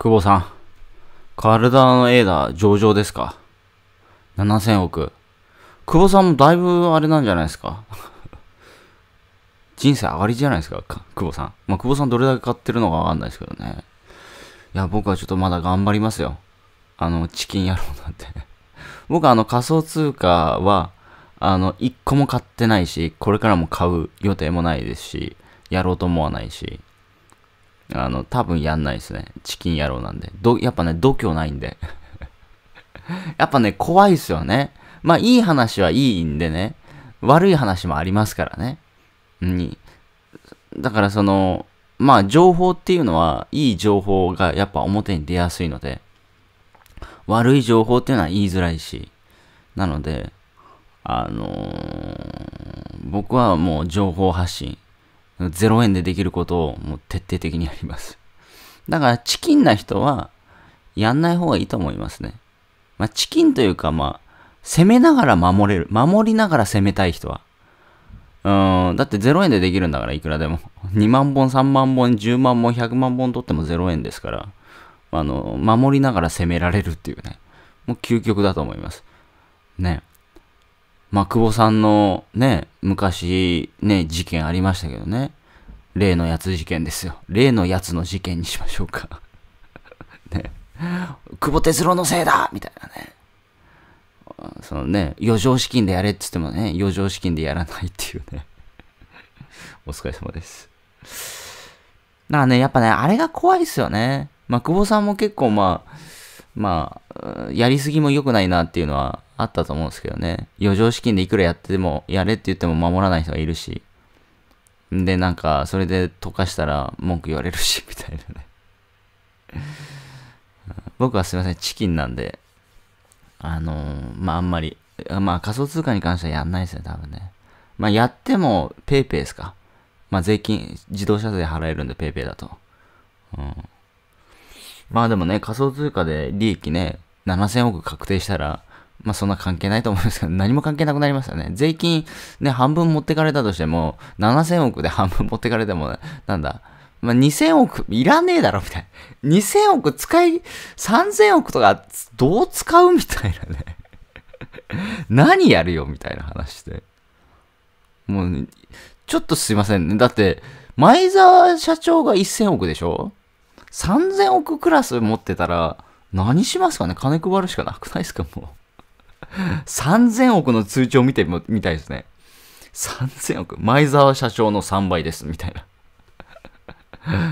久保さん。カルダのエーダ上場ですか ?7000 億。久保さんもだいぶあれなんじゃないですか人生上がりじゃないですか久保さん。まあ、久保さんどれだけ買ってるのかわかんないですけどね。いや、僕はちょっとまだ頑張りますよ。あの、チキン野郎なんて 僕はあの仮想通貨は、あの、一個も買ってないし、これからも買う予定もないですし、やろうと思わないし、あの、多分やんないですね。チキン野郎なんで。ど、やっぱね、度胸ないんで。やっぱね、怖いですよね。まあ、いい話はいいんでね。悪い話もありますからね。に。だからその、まあ、情報っていうのは、いい情報がやっぱ表に出やすいので、悪い情報っていうのは言いづらいし、なので、あのー、僕はもう情報発信0円でできることをもう徹底的にやります。だからチキンな人はやんない方がいいと思いますね。まあ、チキンというかまあ、攻めながら守れる。守りながら攻めたい人は。うん、だって0円でできるんだからいくらでも。2 万本、3万本、10万本、100万本取っても0円ですから、あの、守りながら攻められるっていうね。もう究極だと思います。ね。まあ、久保さんのね、昔ね、事件ありましたけどね。例のやつ事件ですよ。例のやつの事件にしましょうか ね。久保哲郎のせいだみたいなね。そのね、余剰資金でやれって言ってもね、余剰資金でやらないっていうね お疲れ様です。だからね、やっぱね、あれが怖いですよね。まあ、久保さんも結構まあ、まあ、やりすぎも良くないなっていうのはあったと思うんですけどね。余剰資金でいくらやっても、やれって言っても守らない人がいるし。で、なんか、それで溶かしたら文句言われるし、みたいなね。僕はすいません、チキンなんで、あのー、まあ、あんまり、まあ、仮想通貨に関してはやんないですね、多分ね。まあ、やっても、ペイペイですか。まあ、税金、自動車税払えるんで、ペイペイだと。うん。まあでもね、仮想通貨で利益ね、7000億確定したら、まあそんな関係ないと思うんですけど、何も関係なくなりますよね。税金ね、半分持ってかれたとしても、7000億で半分持ってかれても、ね、なんだ、まあ、2000億いらねえだろ、みたいな。2000 億使い、3000億とかどう使うみたいなね。何やるよ、みたいな話で。もう、ちょっとすいませんね。だって、前澤社長が1000億でしょ ?3000 億クラス持ってたら、何しますかね金配るしかなくないですかもう。3000億の通帳見てみたいですね。3000億。前澤社長の3倍です、みたいな。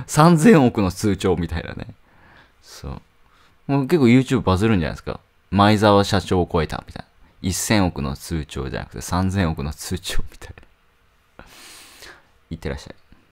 3000億の通帳みたいなね。そう。もう結構 YouTube バズるんじゃないですか。前澤社長を超えた、みたいな。1000億の通帳じゃなくて3000億の通帳みたいな。いってらっしゃい。